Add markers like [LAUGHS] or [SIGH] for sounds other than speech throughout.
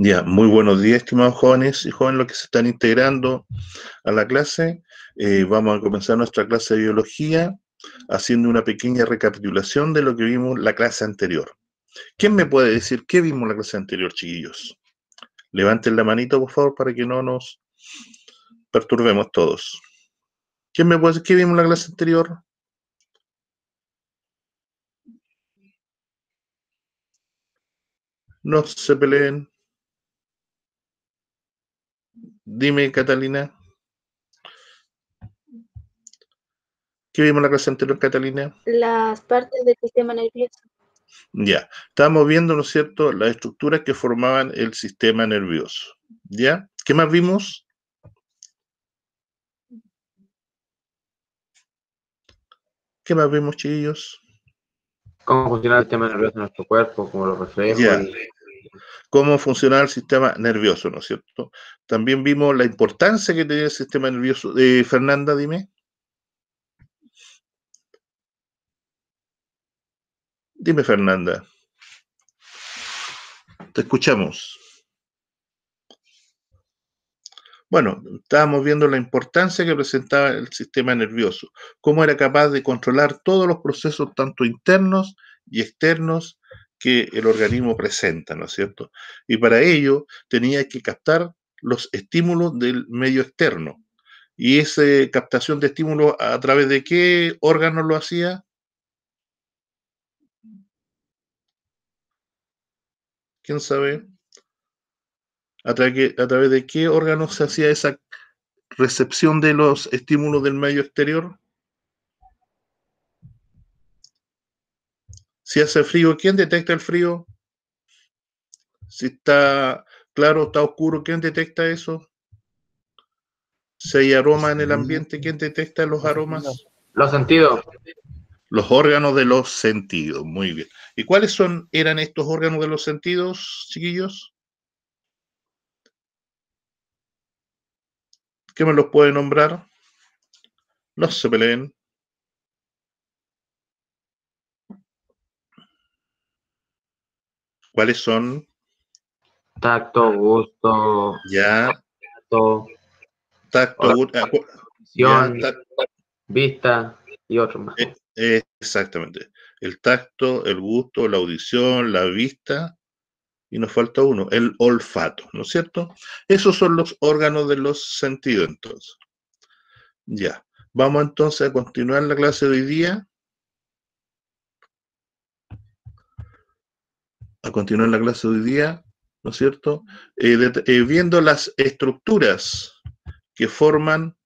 Ya, muy buenos días, estimados jóvenes y jóvenes los que se están integrando a la clase. Eh, vamos a comenzar nuestra clase de biología haciendo una pequeña recapitulación de lo que vimos la clase anterior. ¿Quién me puede decir qué vimos la clase anterior, chiquillos? Levanten la manito, por favor, para que no nos perturbemos todos. ¿Quién me puede decir qué vimos la clase anterior? No se peleen. Dime, Catalina. ¿Qué vimos en la clase anterior, Catalina? Las partes del sistema nervioso. Ya, estábamos viendo, ¿no es cierto?, las estructuras que formaban el sistema nervioso. ¿Ya? ¿Qué más vimos? ¿Qué más vimos, chiquillos? Cómo funciona el sistema nervioso en nuestro cuerpo, cómo lo referimos cómo funcionaba el sistema nervioso, ¿no es cierto? También vimos la importancia que tenía el sistema nervioso. Eh, Fernanda, dime. Dime, Fernanda. Te escuchamos. Bueno, estábamos viendo la importancia que presentaba el sistema nervioso, cómo era capaz de controlar todos los procesos, tanto internos y externos, que el organismo presenta, ¿no es cierto? Y para ello tenía que captar los estímulos del medio externo. ¿Y esa captación de estímulos a través de qué órgano lo hacía? ¿Quién sabe? ¿A, a través de qué órgano se hacía esa recepción de los estímulos del medio exterior? Si hace frío, ¿quién detecta el frío? Si está claro, está oscuro, ¿quién detecta eso? Si hay aroma en el ambiente, ¿quién detecta los aromas? Los sentidos. Los órganos de los sentidos, muy bien. ¿Y cuáles son, eran estos órganos de los sentidos, chiquillos? ¿Qué me los puede nombrar? No se peleen. ¿Cuáles son? Tacto, gusto. Ya. Tacto. Eh, tacto, vista y otro más. Eh, exactamente. El tacto, el gusto, la audición, la vista y nos falta uno, el olfato, ¿no es cierto? Esos son los órganos de los sentidos entonces. Ya, vamos entonces a continuar la clase de hoy día continuar la clase de hoy día, ¿no es cierto? Eh, eh, viendo las estructuras que forman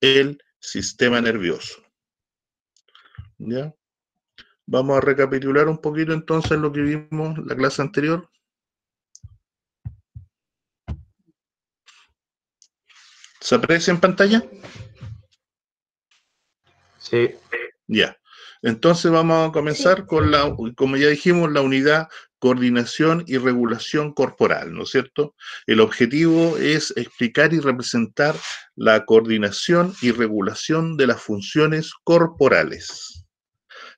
el sistema nervioso. ¿Ya? Vamos a recapitular un poquito entonces lo que vimos en la clase anterior. ¿Se aprecia en pantalla? Sí. Ya. Entonces vamos a comenzar con la, como ya dijimos, la unidad coordinación y regulación corporal, ¿no es cierto? El objetivo es explicar y representar la coordinación y regulación de las funciones corporales.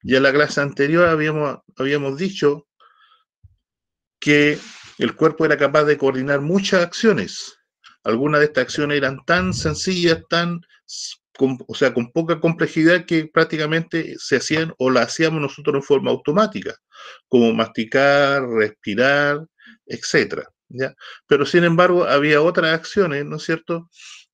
Ya en la clase anterior habíamos, habíamos dicho que el cuerpo era capaz de coordinar muchas acciones. Algunas de estas acciones eran tan sencillas, tan o sea, con poca complejidad que prácticamente se hacían o la hacíamos nosotros en forma automática, como masticar, respirar, etcétera. Pero sin embargo, había otras acciones, ¿no es cierto?,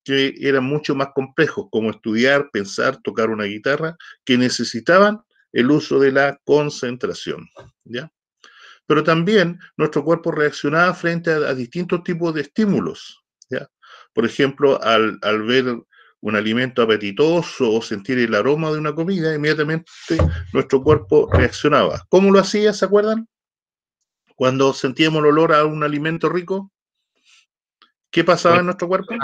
que eran mucho más complejos, como estudiar, pensar, tocar una guitarra, que necesitaban el uso de la concentración, ¿ya? Pero también nuestro cuerpo reaccionaba frente a, distintos tipos de estímulos, ¿ya? Por ejemplo, al, al ver un alimento apetitoso o sentir el aroma de una comida, inmediatamente nuestro cuerpo reaccionaba. ¿Cómo lo hacía? ¿Se acuerdan? Cuando sentíamos el olor a un alimento rico, ¿qué pasaba en nuestro cuerpo?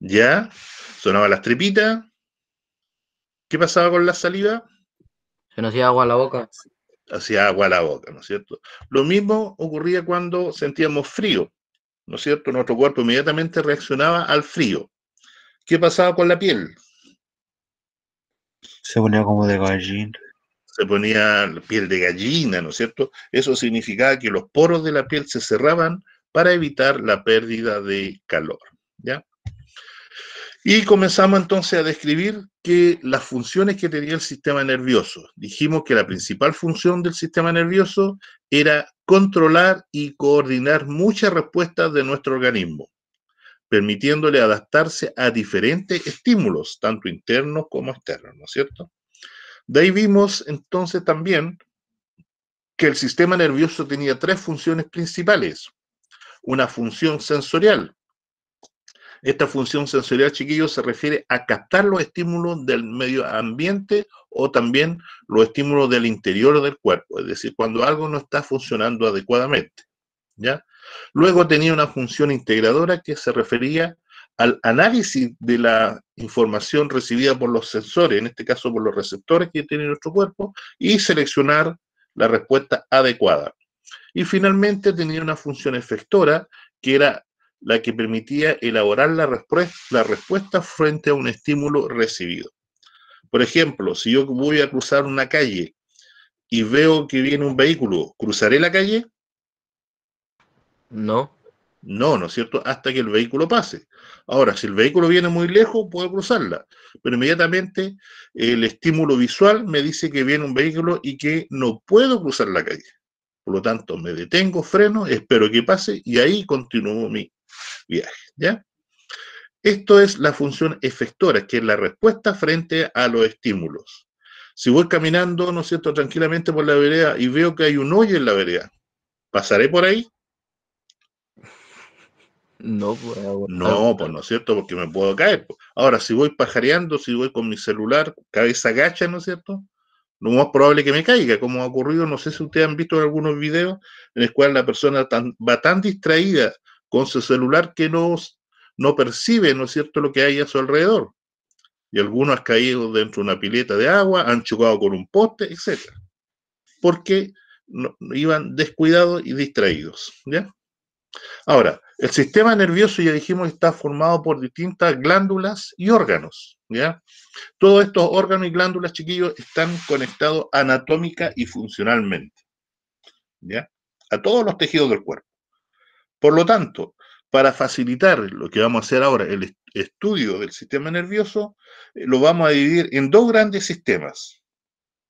Ya, sonaba las tripitas. ¿Qué pasaba con la saliva? Se nos hacía agua a la boca. Hacía agua a la boca, ¿no es cierto? Lo mismo ocurría cuando sentíamos frío. ¿no es cierto? Nuestro cuerpo inmediatamente reaccionaba al frío. ¿Qué pasaba con la piel? Se ponía como de gallina. Se ponía piel de gallina, ¿no es cierto? Eso significaba que los poros de la piel se cerraban para evitar la pérdida de calor, Y comenzamos entonces a describir que las funciones que tenía el sistema nervioso. Dijimos que la principal función del sistema nervioso era controlar y coordinar muchas respuestas de nuestro organismo, permitiéndole adaptarse a diferentes estímulos, tanto internos como externos, ¿no es cierto? De ahí vimos entonces también que el sistema nervioso tenía tres funciones principales. Una función sensorial, esta función sensorial, chiquillos, se refiere a captar los estímulos del medio ambiente o también los estímulos del interior del cuerpo, es decir, cuando algo no está funcionando adecuadamente. ¿ya? Luego tenía una función integradora que se refería al análisis de la información recibida por los sensores, en este caso por los receptores que tiene nuestro cuerpo, y seleccionar la respuesta adecuada. Y finalmente tenía una función efectora que era la que permitía elaborar la, respuesta, frente a un estímulo recibido. Por ejemplo, si yo voy a cruzar una calle y veo que viene un vehículo, ¿cruzaré la calle? No. No, ¿no es cierto? Hasta que el vehículo pase. Ahora, si el vehículo viene muy lejos, puedo cruzarla, pero inmediatamente el estímulo visual me dice que viene un vehículo y que no puedo cruzar la calle. Por lo tanto, me detengo, freno, espero que pase y ahí continúo mi viaje. ¿ya? Esto es la función efectora, que es la respuesta frente a los estímulos. Si voy caminando, ¿no es cierto?, tranquilamente por la vereda y veo que hay un hoyo en la vereda, ¿pasaré por ahí? No, pues, ah, no, pues no es cierto, porque me puedo caer. Pues. Ahora, si voy pajareando, si voy con mi celular, cabeza gacha, ¿no es cierto? Lo más probable que me caiga, como ha ocurrido, no sé si ustedes han visto en algunos videos, en los cuales la persona tan, va tan distraída con su celular que no, no percibe, ¿no cierto?, lo que hay a su alrededor. Y algunos han caído dentro de una pileta de agua, han chocado con un poste, etc. Porque iban descuidados y distraídos. ¿ya? Ahora, el sistema nervioso, ya dijimos, está formado por distintas glándulas y órganos. ¿ya? Todos estos órganos y glándulas, chiquillos, están conectados anatómica y funcionalmente. ¿ya? A todos los tejidos del cuerpo. Por lo tanto, para facilitar lo que vamos a hacer ahora, el estudio del sistema nervioso, eh, lo vamos a dividir en dos grandes sistemas.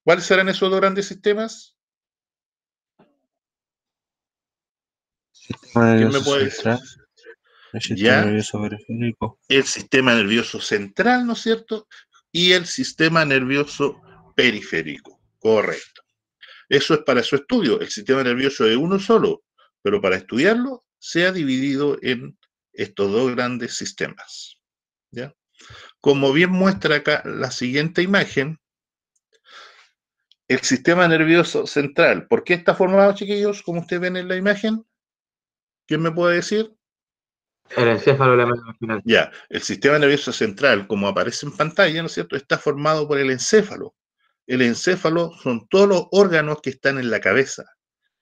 ¿Cuáles serán esos dos grandes sistemas? Sistema me puede el sistema nervioso El sistema nervioso central, ¿no es cierto? Y el sistema nervioso periférico. Correcto. Eso es para su estudio. El sistema nervioso es uno solo, pero para estudiarlo se ha dividido en estos dos grandes sistemas. Como bien muestra acá la siguiente imagen, el sistema nervioso central, ¿por qué está formado, chiquillos, como ustedes ven en la imagen? ¿Quién me puede decir? El encéfalo la espinal. Ya, el sistema nervioso central, como aparece en pantalla, ¿no es cierto?, está formado por el encéfalo. El encéfalo son todos los órganos que están en la cabeza,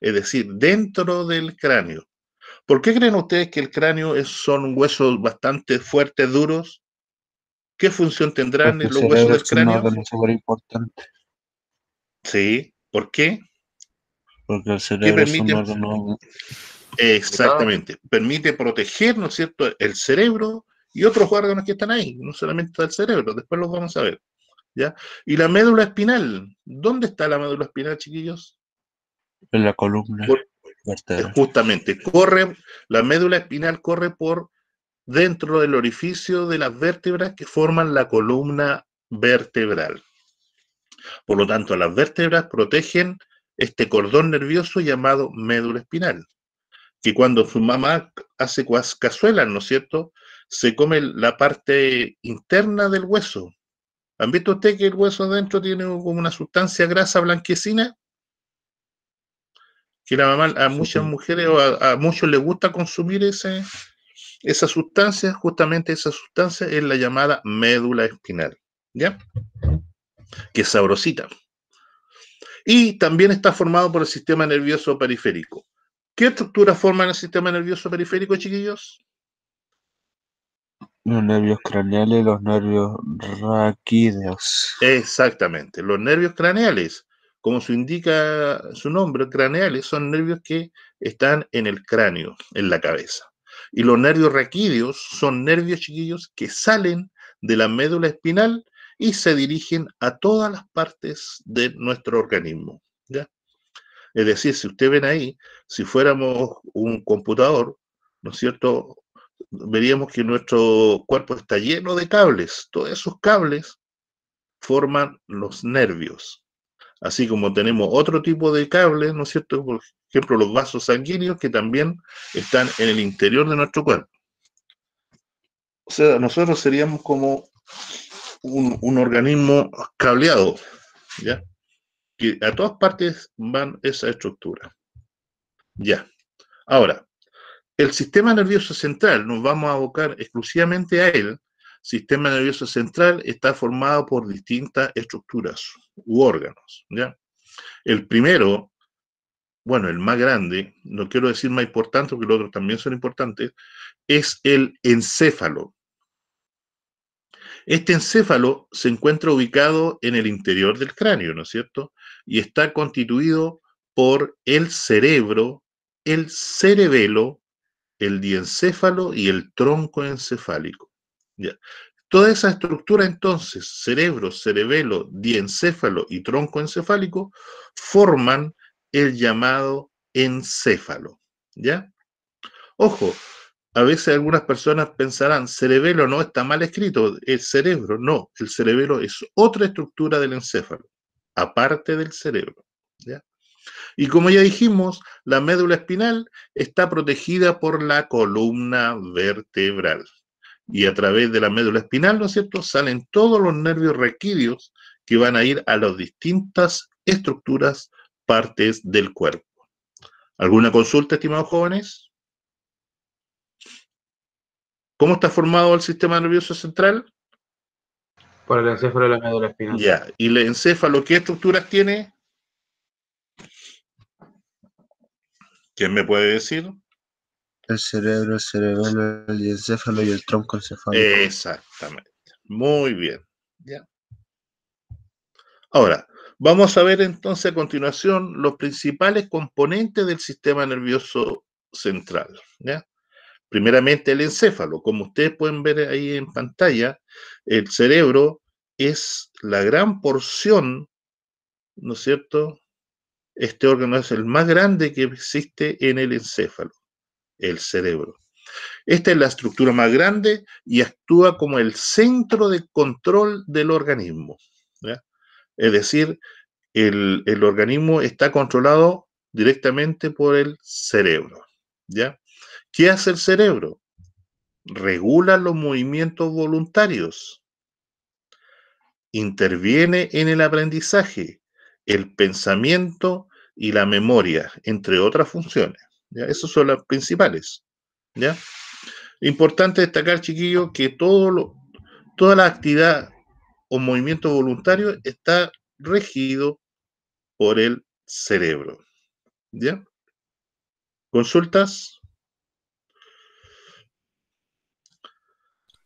es decir, dentro del cráneo. ¿Por qué creen ustedes que el cráneo es, son huesos bastante fuertes, duros? ¿Qué función tendrán los huesos del cráneo? Es un importante. Sí, ¿por qué? Porque el cerebro es un órgano... Exactamente, permite proteger, ¿no es cierto?, el cerebro y otros órganos que están ahí, no solamente el cerebro, después los vamos a ver. ¿ya? Y la médula espinal, ¿dónde está la médula espinal, chiquillos? En la columna. Por, Justamente, corre, la médula espinal corre por dentro del orificio de las vértebras que forman la columna vertebral. Por lo tanto, las vértebras protegen este cordón nervioso llamado médula espinal, que cuando su mamá hace cazuelas, ¿no es cierto?, se come la parte interna del hueso. ¿Han visto usted que el hueso dentro tiene como una sustancia grasa blanquecina? que la mamá, a muchas mujeres o a, muchos les gusta consumir ese, esa sustancia, justamente esa sustancia es la llamada médula espinal, ¿ya? Que sabrosita. Y también está formado por el sistema nervioso periférico. ¿Qué estructuras forman el sistema nervioso periférico, chiquillos? Los nervios craneales, los nervios raquídeos. Exactamente, los nervios craneales como su indica su nombre, craneales, son nervios que están en el cráneo, en la cabeza. Y los nervios raquídeos son nervios chiquillos que salen de la médula espinal y se dirigen a todas las partes de nuestro organismo. Es decir, si usted ven ahí, si fuéramos un computador, ¿no es cierto? Veríamos que nuestro cuerpo está lleno de cables. Todos esos cables forman los nervios así como tenemos otro tipo de cables, ¿no es cierto? Por ejemplo, los vasos sanguíneos que también están en el interior de nuestro cuerpo. O sea, nosotros seríamos como un, organismo cableado, ¿ya? Que a todas partes van esa estructura. Ya. Ahora, el sistema nervioso central, nos vamos a abocar exclusivamente a él, sistema nervioso central está formado por distintas estructuras u órganos. ¿ya? El primero, bueno, el más grande, no quiero decir más importante porque los otros también son importantes, es el encéfalo. Este encéfalo se encuentra ubicado en el interior del cráneo, ¿no es cierto? Y está constituido por el cerebro, el cerebelo, el diencéfalo y el tronco encefálico. Toda esa estructura entonces, cerebro, cerebelo, diencéfalo y tronco encefálico, forman el llamado encéfalo. ¿Ya? Ojo, a veces algunas personas pensarán, cerebelo no está mal escrito, el cerebro no, el cerebelo es otra estructura del encéfalo, aparte del cerebro. Y como ya dijimos, la médula espinal está protegida por la columna vertebral y a través de la médula espinal, ¿no es cierto?, salen todos los nervios raquídeos que van a ir a las distintas estructuras, partes del cuerpo. ¿Alguna consulta, estimados jóvenes? ¿Cómo está formado el sistema nervioso central? Por el encéfalo y la médula espinal. Ya, ¿y el encéfalo qué estructuras tiene? ¿Quién me puede decir? el cerebro, el cerebelo, el encéfalo y el tronco encefálico. Exactamente. Muy bien. Ahora, vamos a ver entonces a continuación los principales componentes del sistema nervioso central. Primeramente el encéfalo. Como ustedes pueden ver ahí en pantalla, el cerebro es la gran porción, ¿no es cierto? Este órgano es el más grande que existe en el encéfalo el cerebro. Esta es la estructura más grande y actúa como el centro de control del organismo. Es decir, el, el, organismo está controlado directamente por el cerebro. ¿ya? ¿Qué hace el cerebro? Regula los movimientos voluntarios, interviene en el aprendizaje, el pensamiento y la memoria, entre otras funciones. Esos Esas son las principales. ¿ya? Importante destacar, chiquillos, que todo lo, toda la actividad o movimiento voluntario está regido por el cerebro. ¿Ya? ¿Consultas?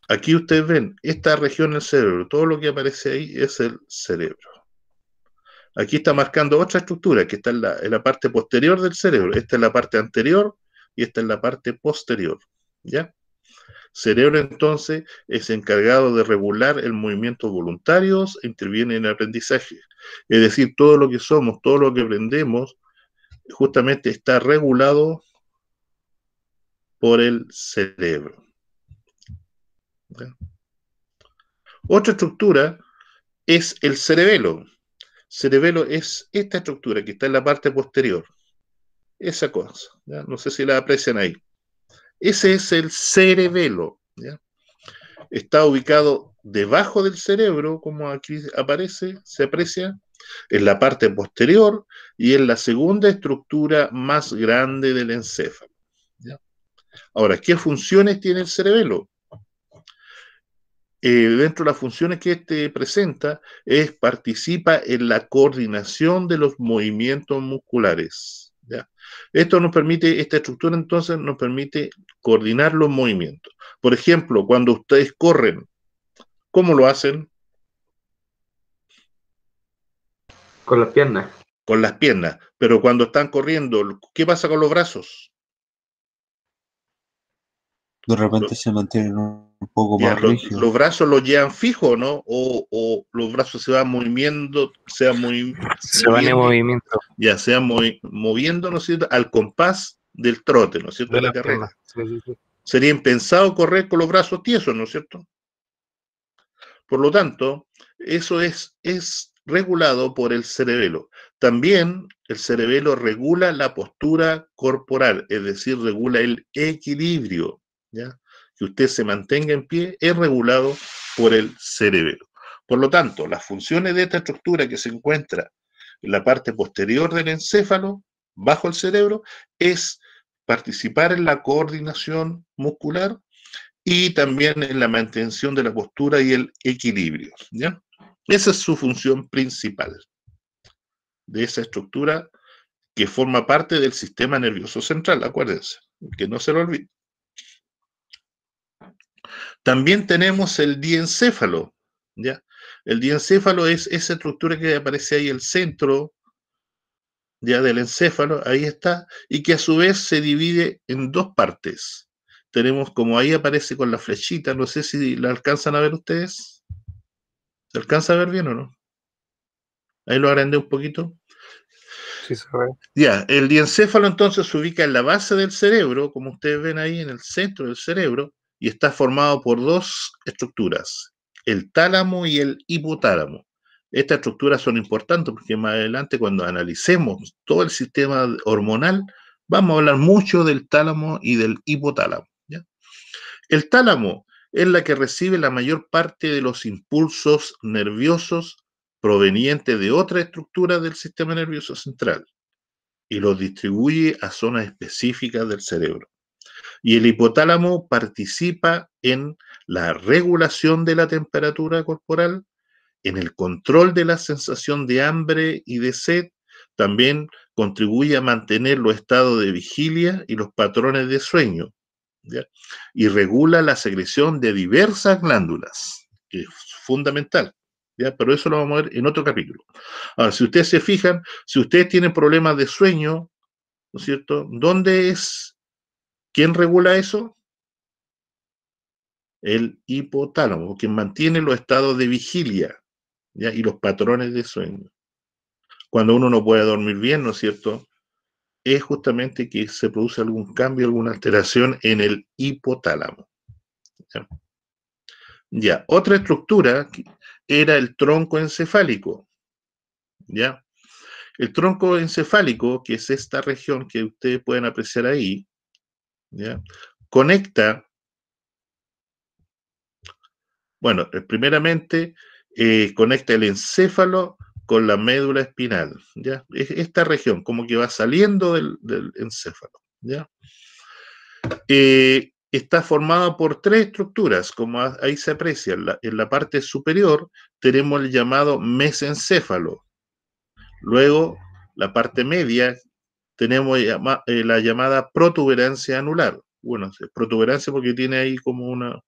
Aquí ustedes ven esta región del cerebro. Todo lo que aparece ahí es el cerebro. Aquí está marcando otra estructura que está en la, parte posterior del cerebro. Esta es la parte anterior y esta es la parte posterior. ¿Ya? Cerebro entonces es encargado de regular el movimiento voluntario, e interviene en el aprendizaje. Es decir, todo lo que somos, todo lo que aprendemos, justamente está regulado por el cerebro. Otra estructura es el cerebelo cerebelo es esta estructura que está en la parte posterior. Esa cosa. No sé si la aprecian ahí. Ese es el cerebelo. Está ubicado debajo del cerebro, como aquí aparece, se aprecia, en la parte posterior y en la segunda estructura más grande del encéfalo. Ahora, ¿qué funciones tiene el cerebelo? Eh, dentro de las funciones que este presenta es participa en la coordinación de los movimientos musculares. Esto nos permite, esta estructura entonces nos permite coordinar los movimientos. Por ejemplo, cuando ustedes corren, ¿cómo lo hacen? Con las piernas. Con las piernas. Pero cuando están corriendo, ¿qué pasa con los brazos? de repente se mantienen un poco más los, rígidos. Los brazos los llevan fijos, ¿no? O, los brazos se van moviendo, se van, se van en movimiento. Ya, se van moviendo, ¿no es cierto? Al compás del trote, ¿no es cierto? De la, carrera. Sería impensado correr con los brazos tiesos, ¿no es cierto? Por lo tanto, eso es, es regulado por el cerebelo. También el cerebelo regula la postura corporal, es decir, regula el equilibrio que usted se mantenga en pie es regulado por el cerebro. Por lo tanto, las funciones de esta estructura que se encuentra en la parte posterior del encéfalo, bajo el cerebro, es participar en la coordinación muscular y también en la mantención de la postura y el equilibrio. ¿ya? Esa es su función principal de esa estructura que forma parte del sistema nervioso central, acuérdense, que no se lo olvide. También tenemos el diencéfalo, ¿ya? El diencéfalo es esa estructura que aparece ahí, el centro ya del encéfalo, ahí está, y que a su vez se divide en dos partes. Tenemos como ahí aparece con la flechita, no sé si la alcanzan a ver ustedes. ¿Se alcanza a ver bien o no? Ahí lo agrandé un poquito. Sí, se ve. Ya, el diencéfalo entonces se ubica en la base del cerebro, como ustedes ven ahí en el centro del cerebro, y está formado por dos estructuras, el tálamo y el hipotálamo. Estas estructuras son importantes porque más adelante cuando analicemos todo el sistema hormonal, vamos a hablar mucho del tálamo y del hipotálamo. El tálamo es la que recibe la mayor parte de los impulsos nerviosos provenientes de otra estructura del sistema nervioso central y los distribuye a zonas específicas del cerebro. Y el hipotálamo participa en la regulación de la temperatura corporal, en el control de la sensación de hambre y de sed, también contribuye a mantener los estados de vigilia y los patrones de sueño, y regula la secreción de diversas glándulas, que es fundamental. Pero eso lo vamos a ver en otro capítulo. Ahora, si ustedes se fijan, si ustedes tienen problemas de sueño, ¿no es cierto? ¿Dónde es ¿Quién regula eso? El hipotálamo, quien mantiene los estados de vigilia y los patrones de sueño. Cuando uno no puede dormir bien, ¿no es cierto? Es justamente que se produce algún cambio, alguna alteración en el hipotálamo. ¿ya? Ya, otra estructura era el tronco encefálico. ¿Ya? El tronco encefálico, que es esta región que ustedes pueden apreciar ahí, Conecta, bueno, eh, primeramente eh, conecta el encéfalo con la médula espinal, ¿ya? Esta región, como que va saliendo del, encéfalo, ¿ya? Eh, está formada por tres estructuras, como ahí se aprecia. En la, en la, parte superior tenemos el llamado mesencéfalo. Luego, la parte media, tenemos eh, la llamada protuberancia anular. Bueno, es protuberancia porque tiene ahí como una,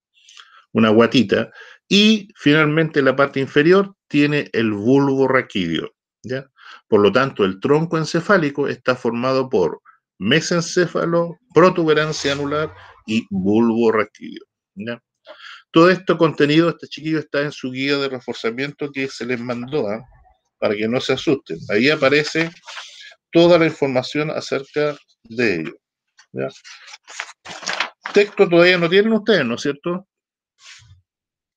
una guatita. Y finalmente la parte inferior tiene el bulbo raquídeo. ¿ya? Por lo tanto, el tronco encefálico está formado por mesencéfalo, protuberancia anular y bulbo raquídeo. Todo esto contenido, este chiquillo está en su guía de reforzamiento que se les mandó, ¿ah? para que no se asusten. Ahí aparece toda la información acerca de ello. Texto todavía no tienen ustedes, ¿no es cierto?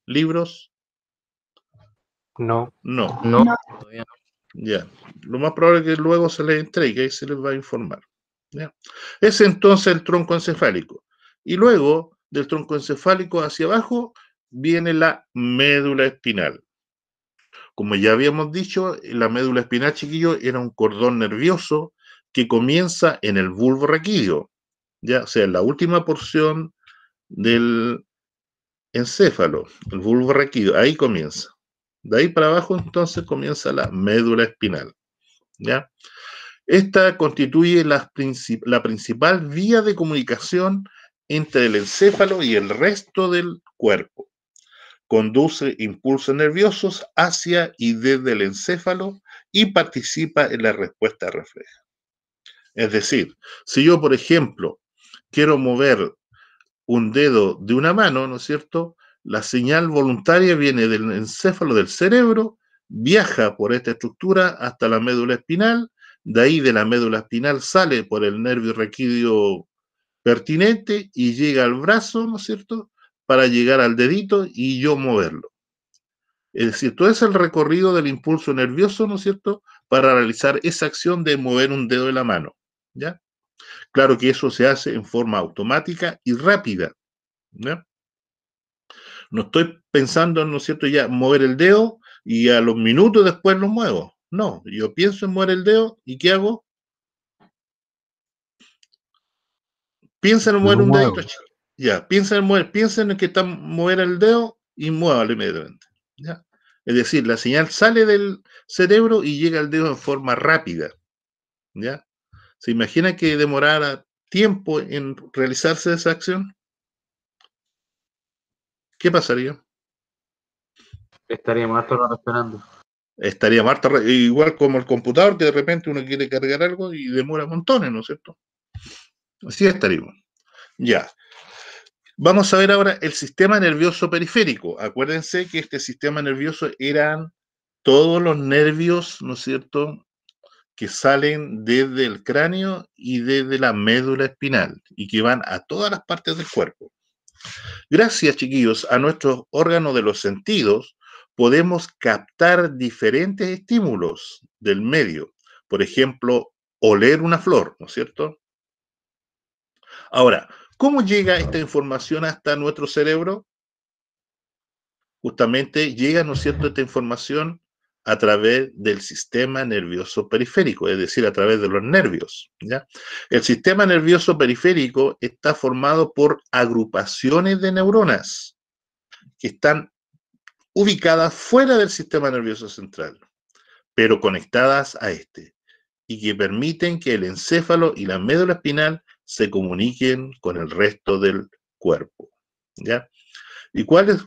¿Libros? No. No. No. Ya. Lo más probable es que luego se les entregue y se les va a informar. Es entonces el tronco encefálico. Y luego, del tronco encefálico hacia abajo, viene la médula espinal. Como ya habíamos dicho, la médula espinal, chiquillo, era un cordón nervioso que comienza en el bulbo raquídeo, ya o sea en la última porción del encéfalo, el bulbo raquídeo, ahí comienza. De ahí para abajo entonces comienza la médula espinal, ¿ya? Esta constituye la principal vía de comunicación entre el encéfalo y el resto del cuerpo conduce impulsos nerviosos hacia y desde el encéfalo y participa en la respuesta refleja. Es decir, si yo, por ejemplo, quiero mover un dedo de una mano, ¿no es cierto? La señal voluntaria viene del encéfalo del cerebro, viaja por esta estructura hasta la médula espinal, de ahí de la médula espinal sale por el nervio raquídeo pertinente y llega al brazo, ¿no es cierto? para llegar al dedito y yo moverlo. Es decir, todo es el recorrido del impulso nervioso, ¿no es cierto?, para realizar esa acción de mover un dedo de la mano, ¿ya? Claro que eso se hace en forma automática y rápida, ¿ya? No estoy pensando, ¿no es cierto?, ya mover el dedo y a los minutos después lo muevo. No, yo pienso en mover el dedo y ¿qué hago? Piensa en mover un dedo, dedito, ya, piensa en mover, piensa en que está mover el dedo y muévalo inmediatamente. Es decir, la señal sale del cerebro y llega al dedo en forma rápida. ¿ya? ¿Se imagina que demorara tiempo en realizarse esa acción? ¿Qué pasaría? Estaría Marta esperando. Estaría Marta, igual como el computador, que de repente uno quiere cargar algo y demora montones, ¿no es cierto? Así estaríamos. Ya. Vamos a ver ahora el sistema nervioso periférico. Acuérdense que este sistema nervioso eran todos los nervios, ¿no es cierto?, que salen desde el cráneo y desde la médula espinal y que van a todas las partes del cuerpo. Gracias, chiquillos, a nuestros órganos de los sentidos podemos captar diferentes estímulos del medio. Por ejemplo, oler una flor, ¿no es cierto? Ahora, ¿Cómo llega esta información hasta nuestro cerebro? Justamente llega, ¿no es cierto?, esta información a través del sistema nervioso periférico, es decir, a través de los nervios. ¿ya? El sistema nervioso periférico está formado por agrupaciones de neuronas que están ubicadas fuera del sistema nervioso central, pero conectadas a este, y que permiten que el encéfalo y la médula espinal se comuniquen con el resto del cuerpo. ¿ya? ¿Y cuáles,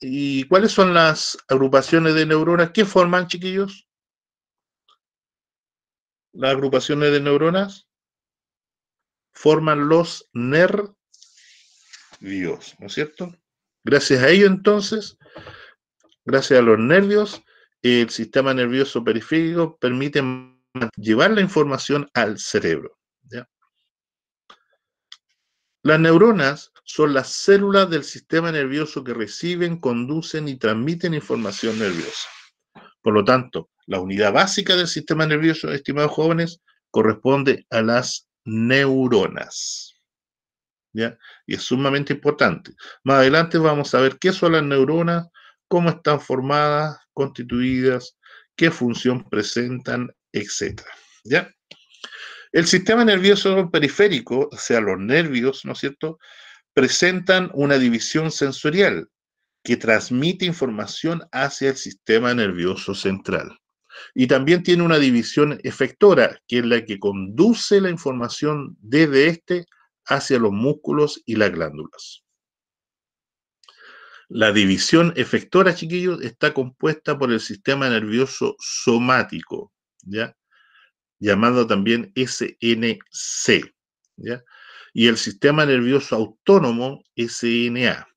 ¿Y cuáles son las agrupaciones de neuronas que forman, chiquillos? Las agrupaciones de neuronas forman los nervios, ¿no es cierto? Gracias a ello entonces, gracias a los nervios, el sistema nervioso periférico permite llevar la información al cerebro. Las neuronas son las células del sistema nervioso que reciben, conducen y transmiten información nerviosa. Por lo tanto, la unidad básica del sistema nervioso, estimados jóvenes, corresponde a las neuronas. ¿Ya? Y es sumamente importante. Más adelante vamos a ver qué son las neuronas, cómo están formadas, constituidas, qué función presentan, etc. ¿Ya? El sistema nervioso periférico, o sea, los nervios, ¿no es cierto?, presentan una división sensorial que transmite información hacia el sistema nervioso central. Y también tiene una división efectora, que es la que conduce la información desde este hacia los músculos y las glándulas. La división efectora, chiquillos, está compuesta por el sistema nervioso somático, ¿ya? llamado también SNC, y el sistema nervioso autónomo SNA.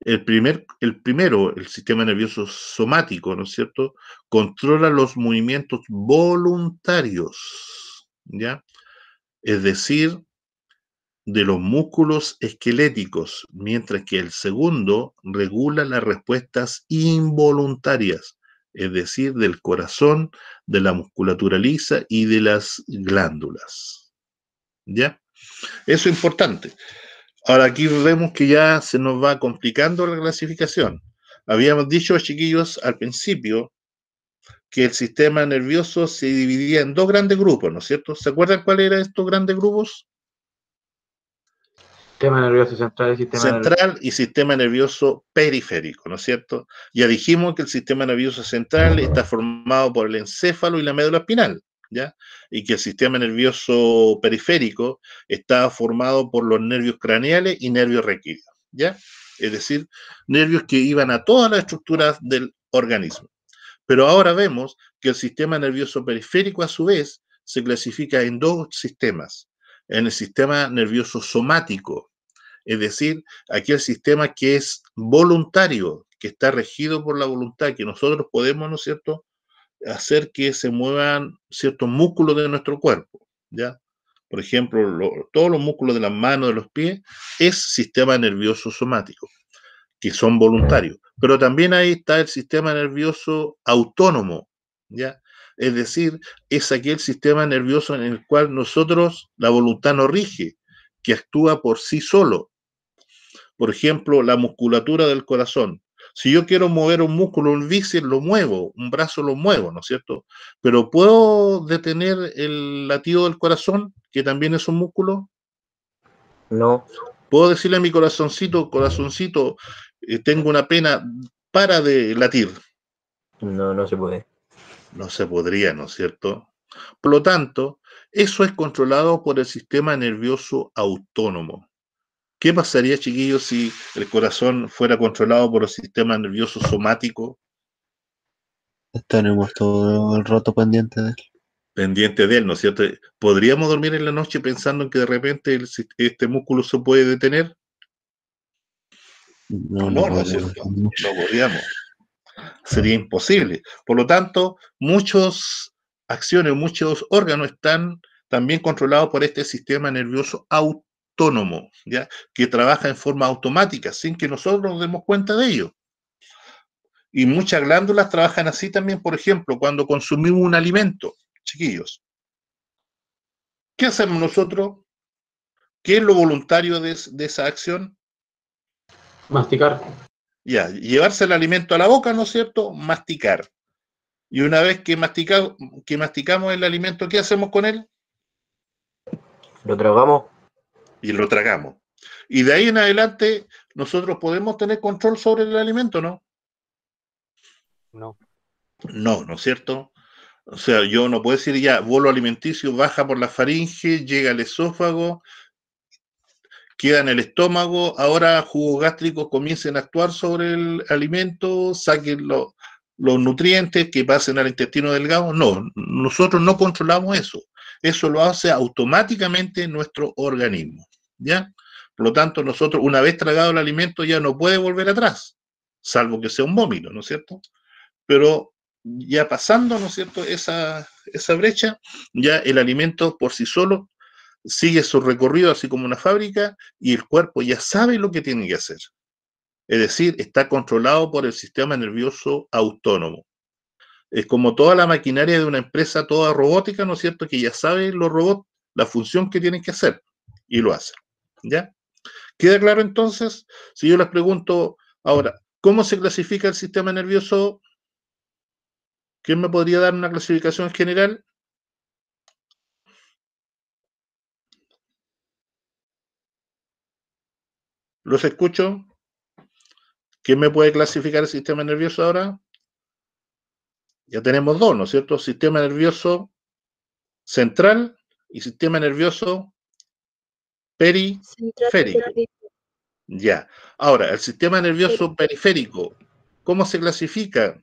El, primer, el primero, el sistema nervioso somático, ¿no es cierto?, controla los movimientos voluntarios, ¿ya? Es decir, de los músculos esqueléticos, mientras que el segundo regula las respuestas involuntarias, es decir, del corazón, de la musculatura lisa y de las glándulas. ¿Ya? Eso es importante. Ahora aquí vemos que ya se nos va complicando la clasificación. Habíamos dicho, chiquillos, al principio que el sistema nervioso se dividía en dos grandes grupos, ¿no es cierto? ¿Se acuerdan cuáles eran estos grandes grupos? nervioso central y sistema nervioso. y sistema nervioso periférico, ¿no es cierto? Ya dijimos que el sistema nervioso central está formado por el encéfalo y la médula espinal, ¿ya? Y que el sistema nervioso periférico está formado por los nervios craneales y nervios requiridos, ¿ya? Es decir, nervios que iban a todas las estructuras del organismo. Pero ahora vemos que el sistema nervioso periférico a su vez se clasifica en dos sistemas, en el sistema nervioso somático, es decir, aquel sistema que es voluntario, que está regido por la voluntad, que nosotros podemos, ¿no es cierto?, hacer que se muevan ciertos músculos de nuestro cuerpo, ¿ya? Por ejemplo, todos los músculos de las manos, de los pies, es sistema nervioso somático, que son voluntarios. Pero también ahí está el sistema nervioso autónomo, ¿ya? Es decir, es aquel sistema nervioso en el cual nosotros, la voluntad nos rige, que actúa por sí solo, por ejemplo, la musculatura del corazón. Si yo quiero mover un músculo, un bíceps, lo muevo, un brazo lo muevo, ¿no es cierto? Pero ¿puedo detener el latido del corazón, que también es un músculo? No. ¿Puedo decirle a mi corazoncito, corazoncito, eh, tengo una pena, para de latir? No, no se puede. No se podría, ¿no es cierto? Por lo tanto, eso es controlado por el sistema nervioso autónomo. ¿Qué pasaría, chiquillos, si el corazón fuera controlado por el sistema nervioso somático? Tenemos todo el rato pendiente de él. Pendiente de él, ¿no es cierto? ¿Podríamos dormir en la noche pensando en que de repente este músculo se puede detener? No, no, no, no, podríamos. Sería imposible. Por lo tanto, muchas acciones, muchos órganos están también controlados por este sistema nervioso autónomo autónomo, ¿ya? que trabaja en forma automática, sin que nosotros nos demos cuenta de ello. Y muchas glándulas trabajan así también, por ejemplo, cuando consumimos un alimento, chiquillos. ¿Qué hacemos nosotros? ¿Qué es lo voluntario de, esa acción? Masticar. Ya, llevarse el alimento a la boca, ¿no es cierto? Masticar. Y una vez que, que masticamos el alimento, ¿qué hacemos con él? Lo tragamos y lo tragamos. Y de ahí en adelante, nosotros podemos tener control sobre el alimento, ¿no? No. No, ¿no es cierto? O sea, yo no puedo decir ya, vuelo alimenticio baja por la faringe, llega al esófago, queda en el estómago, ahora jugos gástricos comiencen a actuar sobre el alimento, saquen los, los nutrientes que pasen al intestino delgado. No, nosotros no controlamos eso. Eso lo hace automáticamente nuestro organismo. ¿ya? Por lo tanto, nosotros, una vez tragado el alimento, ya no puede volver atrás, salvo que sea un vómito, ¿no es cierto? Pero ya pasando, ¿no es cierto?, esa, esa brecha, ya el alimento por sí solo sigue su recorrido así como una fábrica y el cuerpo ya sabe lo que tiene que hacer. Es decir, está controlado por el sistema nervioso autónomo. Es como toda la maquinaria de una empresa toda robótica, ¿no es cierto?, que ya sabe los robots la función que tienen que hacer y lo hacen. ¿Ya? ¿Queda claro entonces? Si yo les pregunto ahora, ¿cómo se clasifica el sistema nervioso? ¿Quién me podría dar una clasificación general? ¿Los escucho? ¿Quién me puede clasificar el sistema nervioso ahora? Ya tenemos dos, ¿no es cierto? Sistema nervioso central y sistema nervioso Periférico. Ya. Ahora, el sistema nervioso periférico, ¿cómo se clasifica?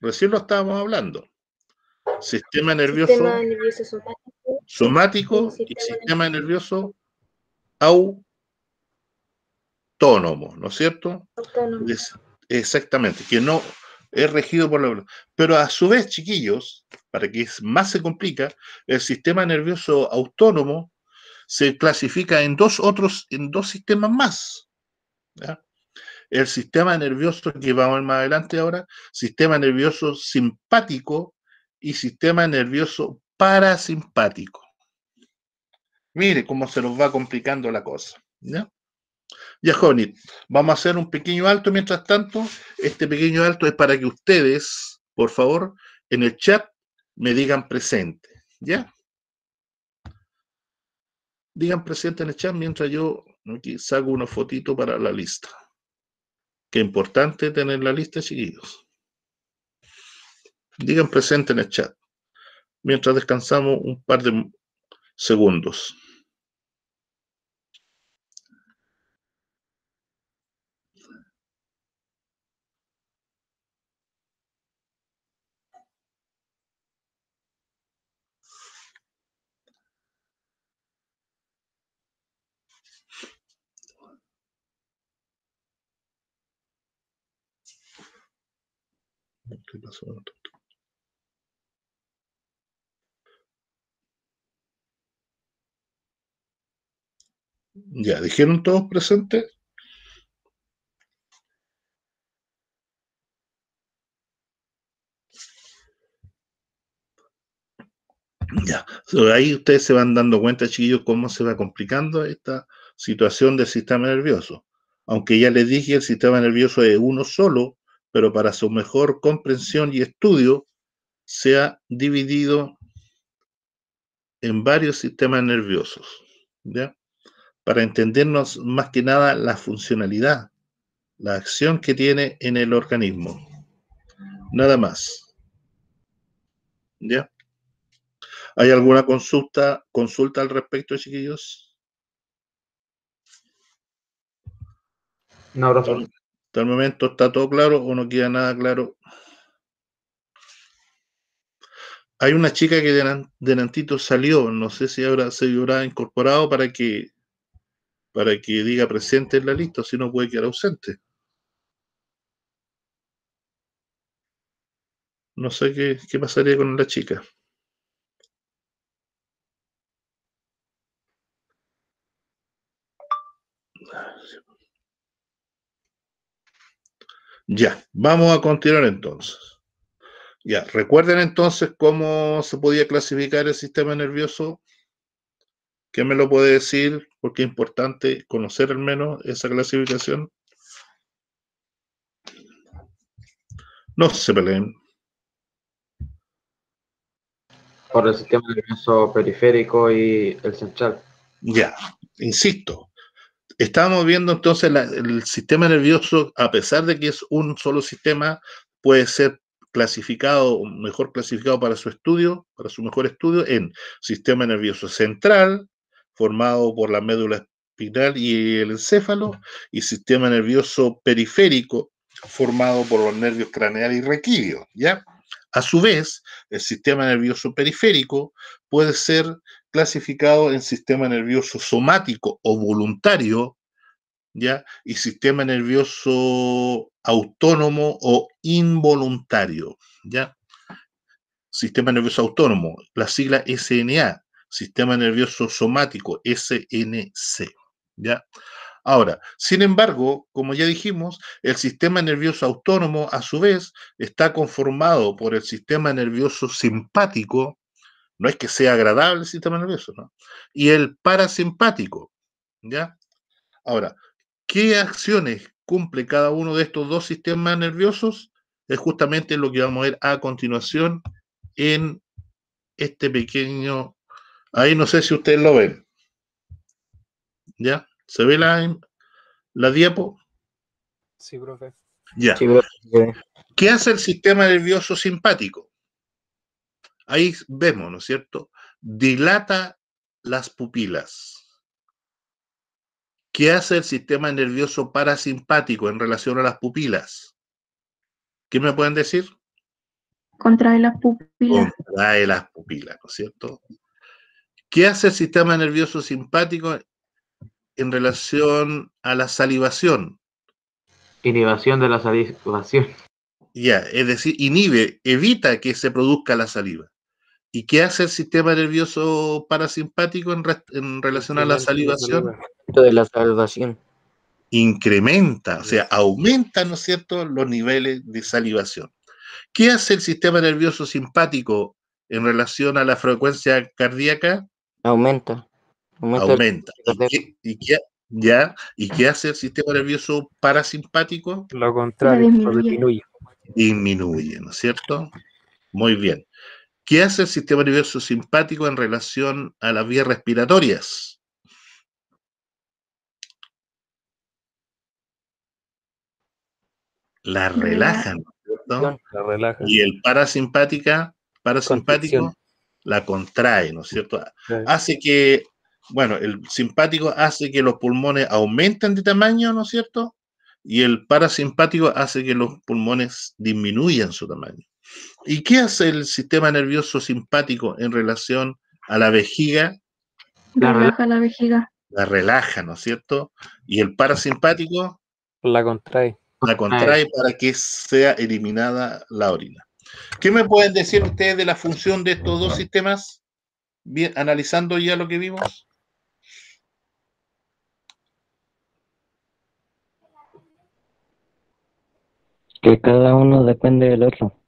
Recién lo estábamos hablando. Sistema nervioso, somático, y sistema nervioso, autónomo, ¿no es cierto? exactamente, que no es regido por la... Pero a su vez, chiquillos, para que más se complica, el sistema nervioso autónomo se clasifica en dos otros, en dos sistemas más. El sistema nervioso que vamos más adelante ahora, sistema nervioso simpático y sistema nervioso parasimpático. Mire cómo se nos va complicando la cosa. ¿ya? Ya, vamos a hacer un pequeño alto mientras tanto. Este pequeño alto es para que ustedes, por favor, en el chat me digan presente, ¿ya? Digan presente en el chat mientras yo aquí saco una fotito para la lista. Qué importante tener la lista, seguidos. Digan presente en el chat mientras descansamos un par de segundos. Ya, ¿dijeron todos presentes? Ya, ahí ustedes se van dando cuenta, chiquillos, cómo se va complicando esta situación del sistema nervioso. Aunque ya les dije, el sistema nervioso es uno solo, pero para su mejor comprensión y estudio se ha dividido en varios sistemas nerviosos, Para entendernos más que nada la funcionalidad, la acción que tiene en el organismo. Nada más. ¿Hay alguna consulta, consulta al respecto, chiquillos? No, profesor. Hasta el momento está todo claro o no queda nada claro. Hay una chica que de Nantito salió, no sé si ahora se habrá incorporado para que para que diga presente en la lista, si no puede quedar ausente. No sé qué, qué pasaría con la chica. Ya, vamos a continuar entonces. Ya, recuerden entonces cómo se podía clasificar el sistema nervioso. ¿Qué me lo puede decir? Porque es importante conocer al menos esa clasificación. No se peleen. Por el sistema nervioso periférico y el central. Ya, insisto, estábamos viendo entonces el sistema nervioso, a pesar de que es un solo sistema, puede ser clasificado, mejor clasificado para su estudio, para su mejor estudio, en sistema nervioso central, formado por la médula espinal y el encéfalo, y sistema nervioso periférico, formado por los nervios craneales y raquídeo, ¿ya? A su vez, el sistema nervioso periférico puede ser clasificado en sistema nervioso somático o voluntario, ¿ya? Y sistema nervioso autónomo o involuntario, ¿ya? Sistema nervioso autónomo, la sigla SNA, sistema nervioso somático, SNC, ¿ya? Ahora, sin embargo, como ya dijimos, el sistema nervioso autónomo a su vez está conformado por el sistema nervioso simpático, no es que sea agradable el sistema nervioso, ¿no? Y el parasimpático, ¿ya? Ahora, ¿qué acciones cumple cada uno de estos dos sistemas nerviosos? Es justamente lo que vamos a ver a continuación en este pequeño... Ahí no sé si ustedes lo ven. ¿Ya? ¿Se ve la, la diapo? Sí, profe. Ya. ¿Qué hace el sistema nervioso simpático? ahí vemos, ¿no es cierto? Dilata las pupilas. ¿Qué hace el sistema nervioso parasimpático en relación a las pupilas? ¿Qué me pueden decir? Contrae las pupilas. Contrae las pupilas, ¿no es cierto? ¿Qué hace el sistema nervioso simpático en relación a la salivación? Inhibición de la salivación. Ya, es decir, inhibe, evita que se produzca la saliva. ¿Y qué hace el sistema nervioso parasimpático en, relación a la salivación? Incrementa, o sea, aumenta, ¿no es cierto?, los niveles de salivación. ¿Qué hace el sistema nervioso simpático en relación a la frecuencia cardíaca? Aumenta. Aumenta. ¿Y, qué, ¿Y qué hace el sistema nervioso parasimpático? Lo contrario, disminuye. Disminuye, ¿no es cierto? Muy bien. ¿Qué hace el sistema nervioso simpático en relación a las vías respiratorias? La relajan, ¿no? La relajan. Y el parasimpática, parasimpático la contrae, ¿no es cierto? Hace que, bueno, el simpático hace que los pulmones aumenten de tamaño, ¿no es cierto? y el parasimpático hace que los pulmones disminuyan su tamaño. ¿Y qué hace el sistema nervioso simpático en relación a la vejiga? La relaja la vejiga. La relaja, ¿no es cierto? Y el parasimpático la contrae. La contrae para que sea eliminada la orina. ¿Qué me pueden decir ustedes de la función de estos dos sistemas? analizando ya lo que vimos. Que cada uno depende del otro.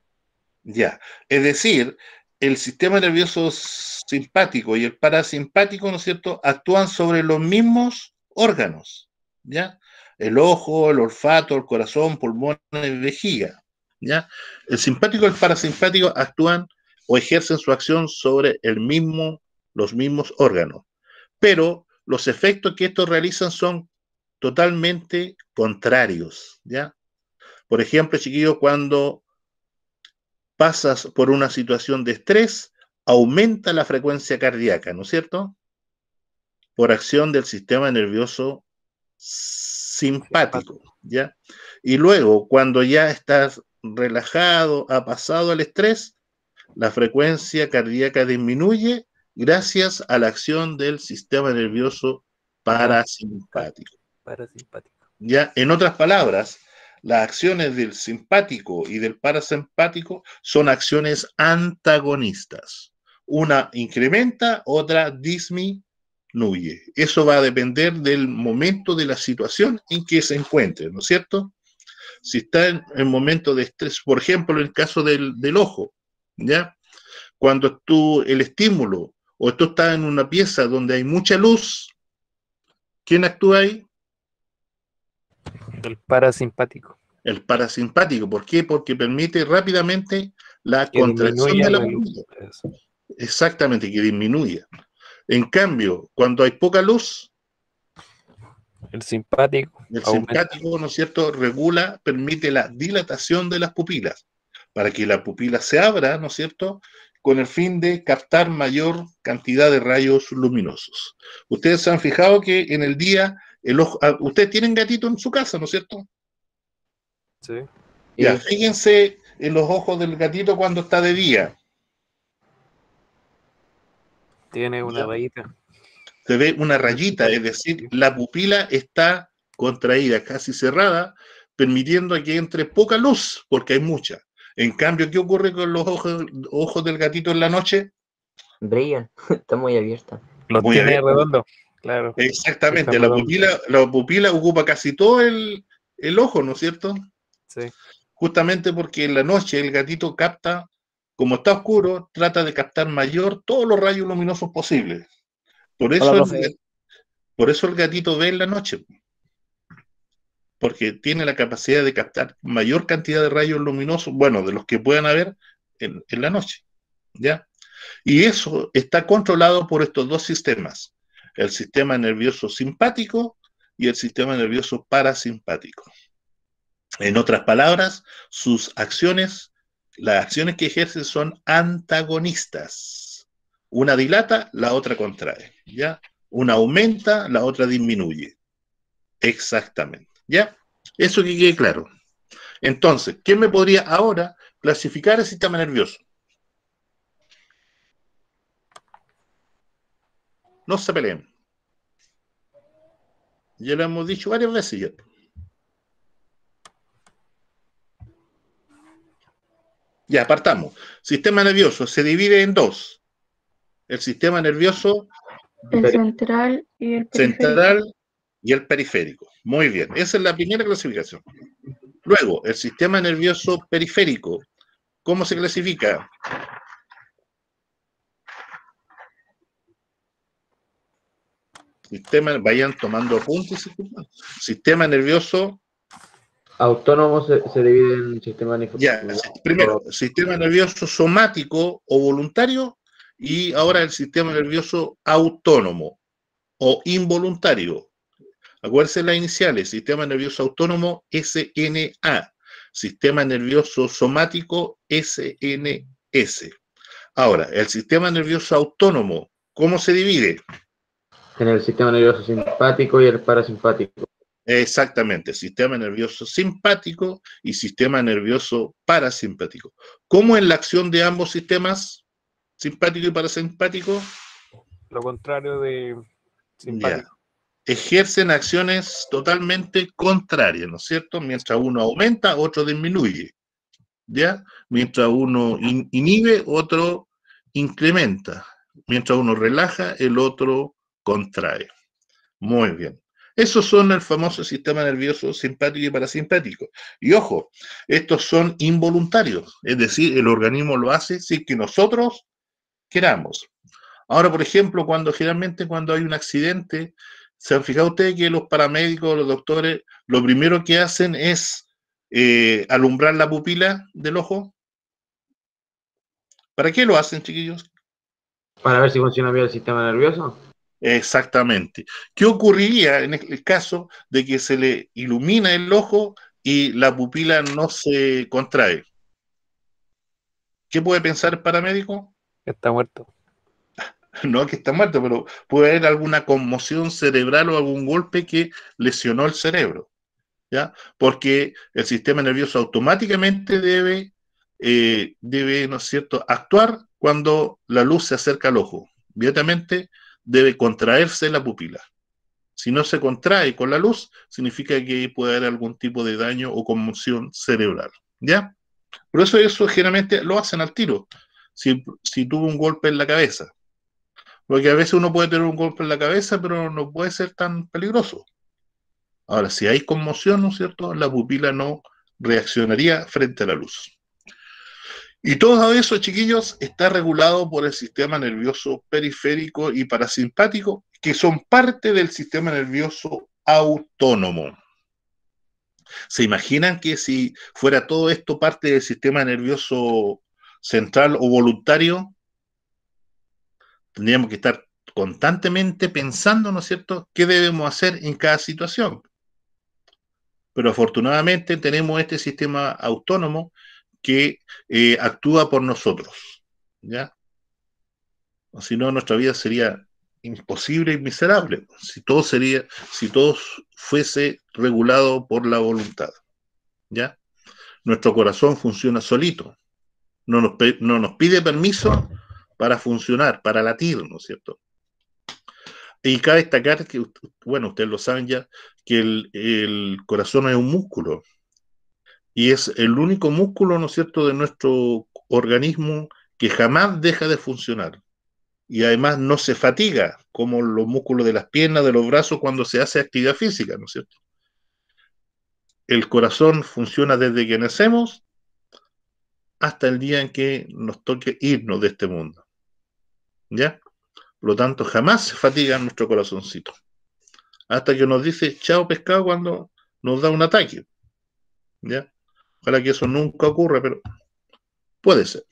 Ya, es decir, el sistema nervioso simpático y el parasimpático, ¿no es cierto?, actúan sobre los mismos órganos, ¿ya? El ojo, el olfato, el corazón, pulmones, vejiga, ¿ya? El simpático y el parasimpático actúan o ejercen su acción sobre el mismo, los mismos órganos, pero los efectos que estos realizan son totalmente contrarios, ¿ya? Por ejemplo, chiquillo, cuando pasas por una situación de estrés, aumenta la frecuencia cardíaca, ¿no es cierto? Por acción del sistema nervioso simpático, ¿ya? Y luego, cuando ya estás relajado, ha pasado el estrés, la frecuencia cardíaca disminuye gracias a la acción del sistema nervioso parasimpático. Parasimpático. Ya, en otras palabras, las acciones del simpático y del parasimpático son acciones antagonistas. Una incrementa, otra disminuye. Eso va a depender del momento de la situación en que se encuentre, ¿no es cierto? Si está en, el momento de estrés, por ejemplo, en el caso del, ojo, ¿ya? Cuando tú, el estímulo, o tú estás en una pieza donde hay mucha luz, ¿quién actúa ahí? El parasimpático el parasimpático. ¿Por qué? Porque permite rápidamente la contracción de la pupila. Exactamente, que disminuya. En cambio, cuando hay poca luz, el simpático. El simpático, ¿no es cierto?, regula, permite la dilatación de las pupilas, para que la pupila se abra, ¿no es cierto?, con el fin de captar mayor cantidad de rayos luminosos. Ustedes se han fijado que en el día, el ojo, ah, ustedes tienen gatito en su casa, ¿no es cierto? y fíjense en los ojos del gatito cuando está de día. Tiene una rayita. Se ve una rayita, es decir, la pupila está contraída, casi cerrada, permitiendo que entre poca luz, porque hay mucha. En cambio, ¿qué ocurre con los ojos, ojos del gatito en la noche? Brillan, [LAUGHS] está muy abierta. Los tiene redondo, claro. Exactamente, la pupila, ocupa casi todo el, el ojo, ¿no es cierto? Justamente porque en la noche el gatito capta, como está oscuro, trata de captar mayor todos los rayos luminosos posibles. Por eso, el, por eso el gatito ve en la noche. Porque tiene la capacidad de captar mayor cantidad de rayos luminosos, bueno, de los que puedan haber en, en la noche. ¿Ya? Y eso está controlado por estos dos sistemas, el sistema nervioso simpático y el sistema nervioso parasimpático. En otras palabras, sus acciones, las acciones que ejerce son antagonistas. Una dilata, la otra contrae, ¿ya? Una aumenta, la otra disminuye. Exactamente, ¿ya? Eso que quede claro. Entonces, ¿quién me podría ahora clasificar el sistema nervioso? No se peleen. Ya lo hemos dicho varias veces ya. Ya, apartamos. Sistema nervioso se divide en dos. El sistema nervioso... central y el periférico. Central y el periférico. Muy bien, esa es la primera clasificación. Luego, el sistema nervioso periférico. ¿Cómo se clasifica? Sistema, vayan tomando apuntes. Sistema nervioso autónomo se, divide en sistema nervioso. primero, sistema nervioso somático o voluntario y ahora el sistema nervioso autónomo o involuntario. Acuérdense las iniciales, sistema nervioso autónomo SNA, sistema nervioso somático SNS. Ahora, el sistema nervioso autónomo, ¿cómo se divide? En el sistema nervioso simpático y el parasimpático. Exactamente, sistema nervioso simpático y sistema nervioso parasimpático. ¿Cómo es la acción de ambos sistemas, simpático y parasimpático? Lo contrario de simpático. Ejercen acciones totalmente contrarias, ¿no es cierto? Mientras uno aumenta, otro disminuye. ¿Ya? Mientras uno inhibe, otro incrementa. Mientras uno relaja, el otro contrae. Muy bien. Esos son el famoso sistema nervioso simpático y parasimpático. Y ojo, estos son involuntarios, es decir, el organismo lo hace sin que nosotros queramos. Ahora, por ejemplo, cuando generalmente cuando hay un accidente, ¿se han fijado ustedes que los paramédicos, los doctores, lo primero que hacen es eh, alumbrar la pupila del ojo? ¿Para qué lo hacen, chiquillos? Para ver si funciona bien el sistema nervioso. Exactamente. ¿Qué ocurriría en el caso de que se le ilumina el ojo y la pupila no se contrae? ¿Qué puede pensar el paramédico? está muerto. [LAUGHS] No que está muerto, pero puede haber alguna conmoción cerebral o algún golpe que lesionó el cerebro. ¿ya? Porque el sistema nervioso automáticamente debe, eh, debe ¿no es cierto?, actuar cuando la luz se acerca al ojo. Inmediatamente debe contraerse la pupila. Si no se contrae con la luz, significa que puede haber algún tipo de daño o conmoción cerebral. ¿Ya? Por eso eso generalmente lo hacen al tiro, si, si tuvo un golpe en la cabeza. Porque a veces uno puede tener un golpe en la cabeza, pero no puede ser tan peligroso. Ahora, si hay conmoción, ¿no es cierto? La pupila no reaccionaría frente a la luz. Y todo eso, chiquillos, está regulado por el sistema nervioso periférico y parasimpático, que son parte del sistema nervioso autónomo. ¿Se imaginan que si fuera todo esto parte del sistema nervioso central o voluntario, tendríamos que estar constantemente pensando, ¿no es cierto?, qué debemos hacer en cada situación. Pero afortunadamente tenemos este sistema autónomo que eh, actúa por nosotros. ¿ya? si no, nuestra vida sería imposible y miserable, si todo sería, si todo fuese regulado por la voluntad. ¿Ya? Nuestro corazón funciona solito. No nos, pide permiso para funcionar, para latir, ¿no es cierto? Y cabe destacar que, bueno, ustedes lo saben ya, que el, el corazón es un músculo, y es el único músculo, ¿no es cierto?, de nuestro organismo que jamás deja de funcionar. Y además no se fatiga, como los músculos de las piernas, de los brazos, cuando se hace actividad física, ¿no es cierto? El corazón funciona desde que nacemos hasta el día en que nos toque irnos de este mundo. ¿Ya? Por lo tanto, jamás se fatiga nuestro corazoncito. Hasta que nos dice chao pescado cuando nos da un ataque. ¿Ya? Ojalá que eso nunca ocurra, pero puede ser.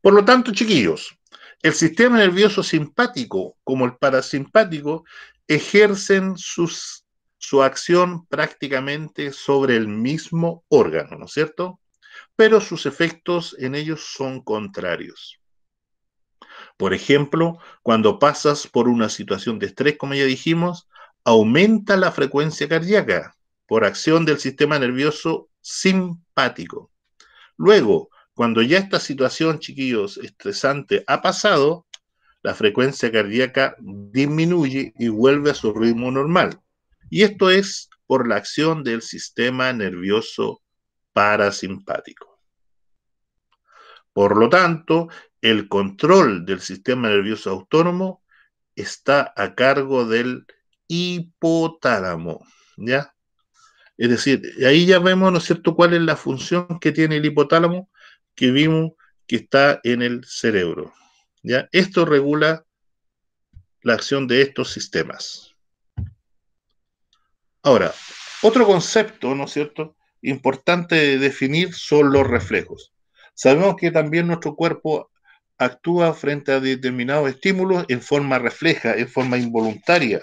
Por lo tanto, chiquillos, el sistema nervioso simpático como el parasimpático ejercen sus, su acción prácticamente sobre el mismo órgano, ¿no es cierto? Pero sus efectos en ellos son contrarios. Por ejemplo, cuando pasas por una situación de estrés, como ya dijimos, aumenta la frecuencia cardíaca por acción del sistema nervioso simpático. Luego, cuando ya esta situación, chiquillos, estresante ha pasado, la frecuencia cardíaca disminuye y vuelve a su ritmo normal. Y esto es por la acción del sistema nervioso parasimpático. Por lo tanto, el control del sistema nervioso autónomo está a cargo del hipotálamo, ¿ya? Es decir, ahí ya vemos, ¿no es cierto?, cuál es la función que tiene el hipotálamo que vimos que está en el cerebro. ¿ya? Esto regula la acción de estos sistemas. Ahora, otro concepto, ¿no es cierto?, importante de definir son los reflejos. Sabemos que también nuestro cuerpo actúa frente a determinados estímulos en forma refleja, en forma involuntaria,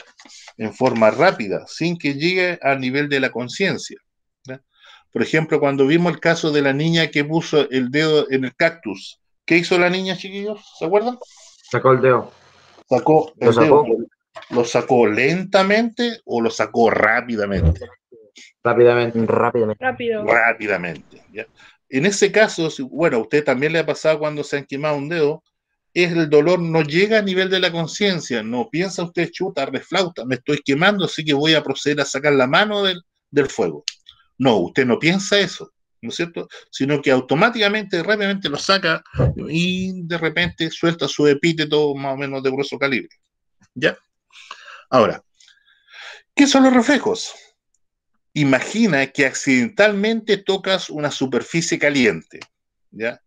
en forma rápida, sin que llegue al nivel de la conciencia. Por ejemplo, cuando vimos el caso de la niña que puso el dedo en el cactus, ¿qué hizo la niña, chiquillos? ¿Se acuerdan? Sacó el dedo. Sacó ¿Lo sacó? lentamente o lo sacó rápidamente? Rápidamente. Rápidamente. Rápidamente. En ese caso, bueno, a usted también le ha pasado cuando se han quemado un dedo, es el dolor no llega a nivel de la conciencia, no piensa usted, chuta, flauta, me estoy quemando, así que voy a proceder a sacar la mano del, del fuego. No, usted no piensa eso, ¿no es cierto? Sino que automáticamente, rápidamente lo saca y de repente suelta su epíteto más o menos de grueso calibre. ¿Ya? Ahora, ¿qué son los reflejos? imagina que accidentalmente tocas una superficie caliente, ¿ya?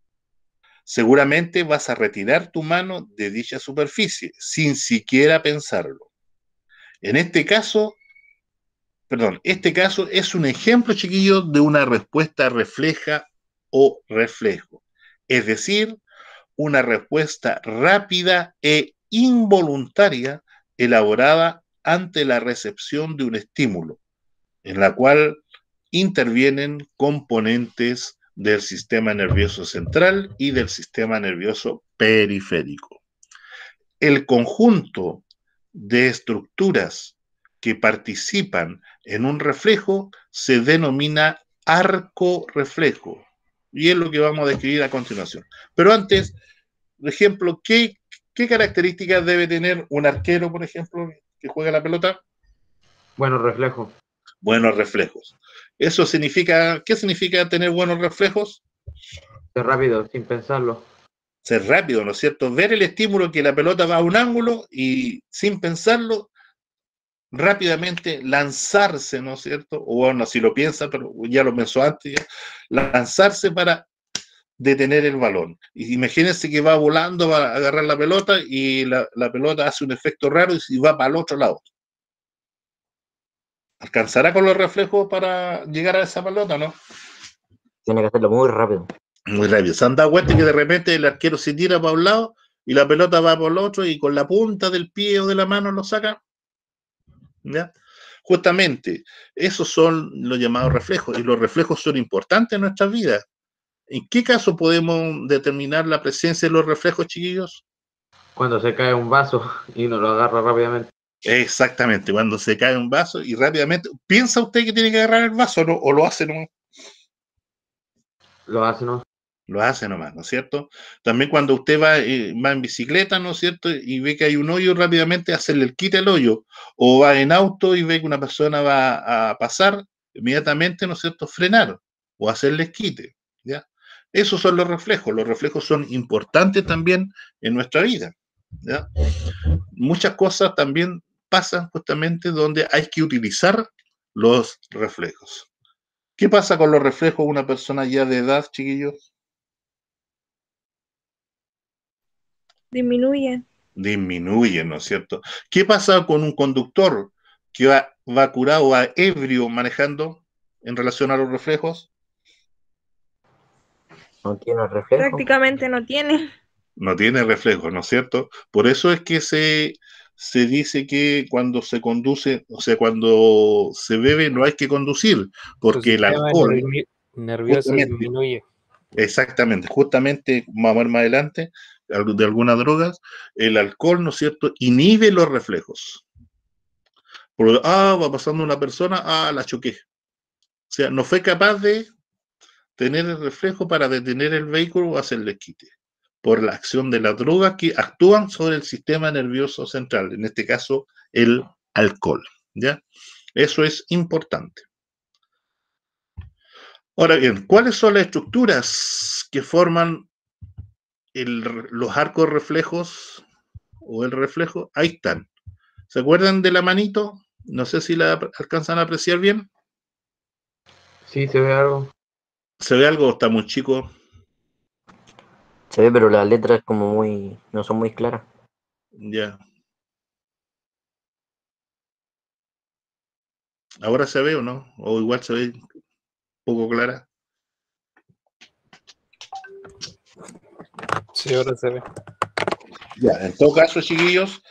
Seguramente vas a retirar tu mano de dicha superficie sin siquiera pensarlo. En este caso, perdón, este caso es un ejemplo, chiquillo, de una respuesta refleja o reflejo. Es decir, una respuesta rápida e involuntaria elaborada ante la recepción de un estímulo, en la cual intervienen componentes del sistema nervioso central y del sistema nervioso periférico. El conjunto de estructuras que participan en un reflejo se denomina arco reflejo y es lo que vamos a describir a continuación. Pero antes, por ejemplo, ¿qué, qué características debe tener un arquero, por ejemplo, que juega la pelota? Bueno, reflejo buenos reflejos. ¿Eso significa, qué significa tener buenos reflejos? Ser rápido, sin pensarlo. Ser rápido, ¿no es cierto? Ver el estímulo que la pelota va a un ángulo y sin pensarlo, rápidamente lanzarse, ¿no es cierto? O bueno, si lo piensa, pero ya lo pensó antes, lanzarse para detener el balón. Imagínense que va volando, va a agarrar la pelota y la, la pelota hace un efecto raro y va para el otro lado. ¿Alcanzará con los reflejos para llegar a esa pelota, no? Tiene que hacerlo muy rápido. Muy rápido. Se han dado cuenta que de repente el arquero se tira para un lado y la pelota va por el otro y con la punta del pie o de la mano lo saca. Justamente, esos son los llamados reflejos y los reflejos son importantes en nuestras vidas. ¿En qué caso podemos determinar la presencia de los reflejos, chiquillos? Cuando se cae un vaso y uno lo agarra rápidamente. Exactamente, cuando se cae un vaso y rápidamente, ¿piensa usted que tiene que agarrar el vaso o lo hace nomás? Lo hace nomás. Lo hace nomás, ¿no es cierto? También cuando usted va, eh, va en bicicleta, ¿no es cierto? Y ve que hay un hoyo, rápidamente hacerle el quite al hoyo. O va en auto y ve que una persona va a pasar, inmediatamente, ¿no es cierto?, frenar o el quite, ¿ya? Esos son los reflejos. Los reflejos son importantes también en nuestra vida. Muchas cosas también pasan justamente donde hay que utilizar los reflejos. ¿Qué pasa con los reflejos de una persona ya de edad, chiquillos? Disminuyen. Disminuyen, ¿no es cierto? ¿Qué pasa con un conductor que va, va curado, va ebrio manejando en relación a los reflejos? No tiene reflejos. Prácticamente no tiene. No tiene reflejos, ¿no es cierto? Por eso es que se, se dice que cuando se conduce, o sea, cuando se bebe no hay que conducir, porque el alcohol... nervioso disminuye. Exactamente, justamente, vamos a más adelante, de algunas drogas, el alcohol, ¿no es cierto?, inhibe los reflejos. ah, va pasando una persona, ah, la choqué. O sea, no fue capaz de tener el reflejo para detener el vehículo o hacerle quite por la acción de la droga que actúan sobre el sistema nervioso central, en este caso el alcohol. ¿ya? Eso es importante. Ahora bien, ¿cuáles son las estructuras que forman los arcos reflejos o el reflejo? Ahí están. ¿Se acuerdan de la manito? No sé si la alcanzan a apreciar bien. Sí, se ve algo. Se ve algo, está muy chico se ve, pero las letras como muy, no son muy claras. Ya. ¿Ahora se ve o no? ¿O igual se ve poco clara? Sí, ahora se ve. Ya, en todo caso, chiquillos,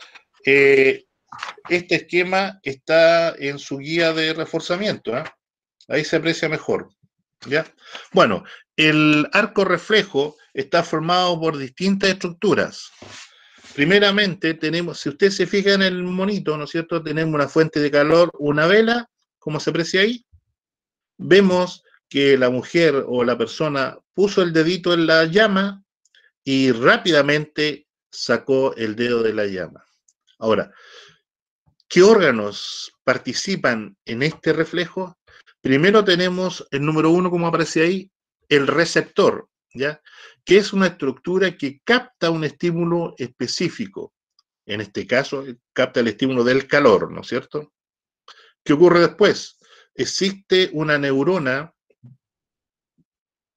eh, este esquema está en su guía de reforzamiento. ¿ah? Ahí se aprecia mejor. ¿ya? Bueno, el arco reflejo está formado por distintas estructuras. Primeramente, tenemos, si usted se fija en el monito, ¿no es cierto? Tenemos una fuente de calor, una vela, como se aprecia ahí. Vemos que la mujer o la persona puso el dedito en la llama y rápidamente sacó el dedo de la llama. Ahora, ¿qué órganos participan en este reflejo? Primero tenemos el número uno, como aparece ahí, el receptor, ¿ya? que es una estructura que capta un estímulo específico. En este caso, eh, capta el estímulo del calor, ¿no es cierto? ¿Qué ocurre después? Existe una neurona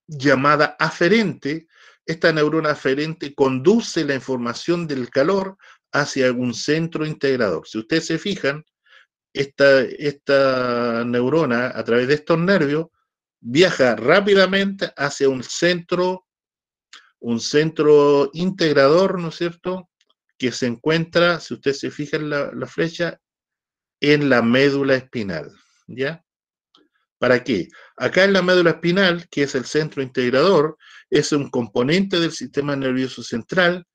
llamada aferente. Esta neurona aferente conduce la información del calor hacia algún centro integrador. Si ustedes se fijan, esta, esta neurona a través de estos nervios viaja rápidamente hacia un centro un centro integrador, ¿no es cierto?, que se encuentra, si usted se fija en la, flecha, en la médula espinal, ¿ya? ¿Para qué? Acá en la médula espinal, que es el centro integrador, es un componente del sistema nervioso central.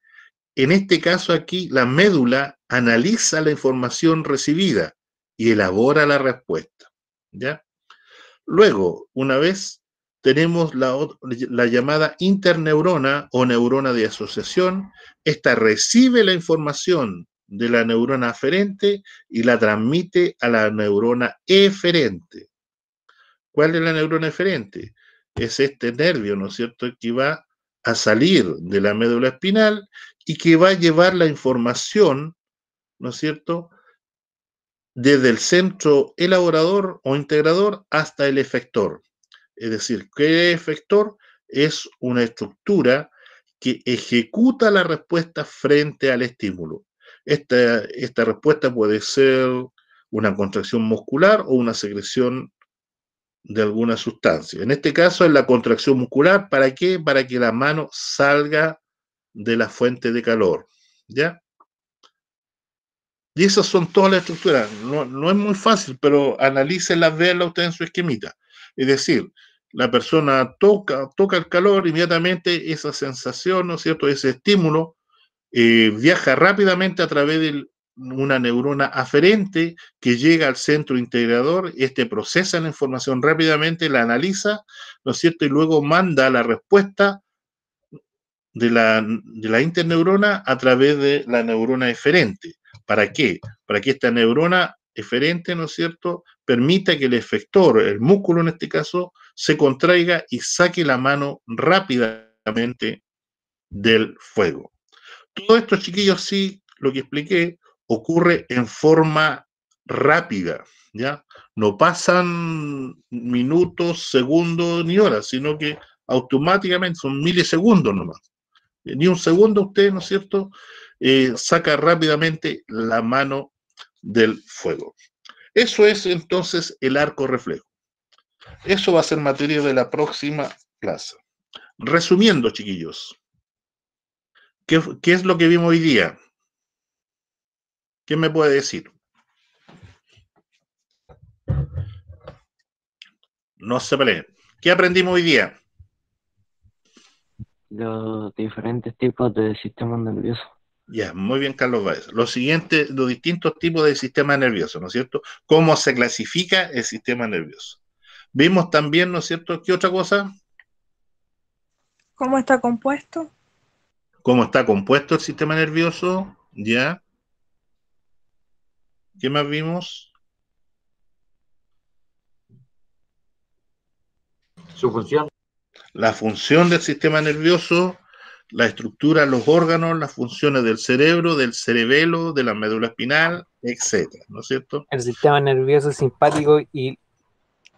En este caso aquí, la médula analiza la información recibida y elabora la respuesta. ¿ya? Luego, una vez tenemos la, llamada interneurona o neurona de asociación. Esta recibe la información de la neurona aferente y la transmite a la neurona eferente. ¿Cuál es la neurona eferente? Es este nervio, ¿no es cierto?, que va a salir de la médula espinal y que va a llevar la información, ¿no es cierto?, desde el centro elaborador o integrador hasta el efector. Es decir, que efector es una estructura que ejecuta la respuesta frente al estímulo. Esta, esta respuesta puede ser una contracción muscular o una secreción de alguna sustancia. En este caso es la contracción muscular. ¿Para qué? Para que la mano salga de la fuente de calor. ¿Ya? Y esas son todas las estructuras. No, es muy fácil, pero analícenlas, veanlas ustedes en su esquemita. Es decir, la persona toca, toca el calor, inmediatamente esa sensación, ¿no es cierto?, ese estímulo eh, viaja rápidamente a través de una neurona aferente que llega al centro integrador, este procesa la información rápidamente, la analiza, ¿no es cierto?, y luego manda la respuesta de la, de la interneurona a través de la neurona eferente. ¿Para qué? Para que esta neurona eferente, ¿no es cierto?, permita que el efector, el músculo en este caso, se contraiga y saque la mano rápidamente del fuego. Todo esto, chiquillos, sí, lo que expliqué, ocurre en forma rápida, ¿ya? No pasan minutos, segundos ni horas, sino que automáticamente son milisegundos nomás. Eh, ni un segundo usted, ¿no es cierto?, eh, saca rápidamente la mano del fuego. Eso es entonces el arco reflejo. Eso va a ser materia de la próxima clase. Resumiendo, chiquillos, ¿qué, es lo que vimos hoy día? ¿Qué me puede decir? No se peleen. ¿Qué aprendimos hoy día? Los diferentes tipos de sistemas nerviosos. Ya, muy bien, Carlos Baez. Los siguientes, los distintos tipos de sistema nervioso, ¿no es cierto? ¿Cómo se clasifica el sistema nervioso? Vimos también, ¿no es cierto? ¿Qué otra cosa? ¿Cómo está compuesto? ¿Cómo está compuesto el sistema nervioso? Ya. ¿Qué más vimos? Su función. La función del sistema nervioso la estructura, los órganos, las funciones del cerebro, del cerebelo, de la médula espinal, etcétera, ¿no es cierto? El sistema nervioso simpático y,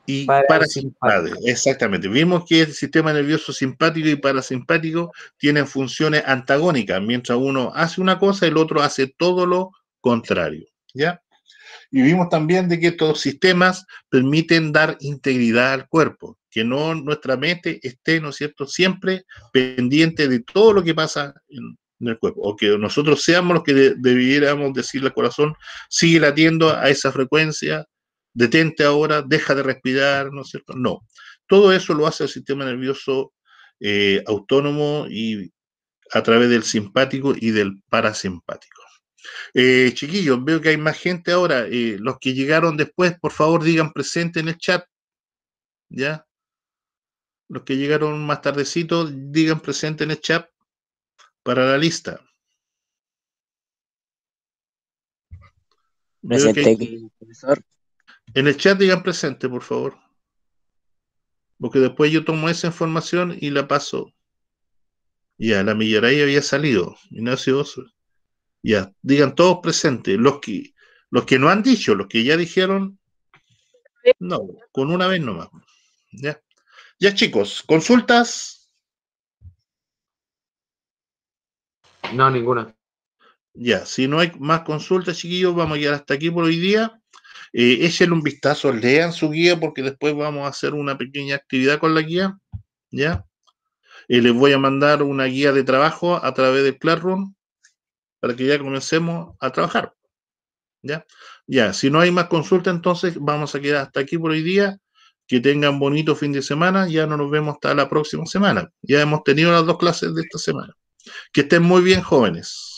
y parasimpático. Exactamente. Vimos que el sistema nervioso simpático y parasimpático tienen funciones antagónicas. Mientras uno hace una cosa, el otro hace todo lo contrario. ¿Ya? Y vimos también de que estos sistemas permiten dar integridad al cuerpo que no nuestra mente esté, ¿no es cierto?, siempre pendiente de todo lo que pasa en, el cuerpo, o que nosotros seamos los que debiéramos decirle al corazón, sigue latiendo a esa frecuencia, detente ahora, deja de respirar, ¿no es cierto? No, todo eso lo hace el sistema nervioso eh, autónomo y a través del simpático y del parasimpático. Eh, chiquillos, veo que hay más gente ahora. Eh, los que llegaron después, por favor, digan presente en el chat. ¿Ya? los que llegaron más tardecito, digan presente en el chat para la lista. En el chat digan presente, por favor. Porque después yo tomo esa información y la paso. Ya, la Millaray había salido. Ignacio Ya, digan todos presentes. Los que, los que no han dicho, los que ya dijeron, no, con una vez nomás. Ya. Ya chicos, ¿consultas? No, ninguna. Ya, si no hay más consultas, chiquillos, vamos a quedar hasta aquí por hoy día. Eh, un vistazo, lean su guía porque después vamos a hacer una pequeña actividad con la guía. ¿Ya? Y eh, les voy a mandar una guía de trabajo a través de Classroom para que ya comencemos a trabajar. ¿Ya? Ya, si no hay más consultas, entonces vamos a quedar hasta aquí por hoy día. Que tengan bonito fin de semana. Ya no nos vemos hasta la próxima semana. Ya hemos tenido las dos clases de esta semana. Que estén muy bien, jóvenes.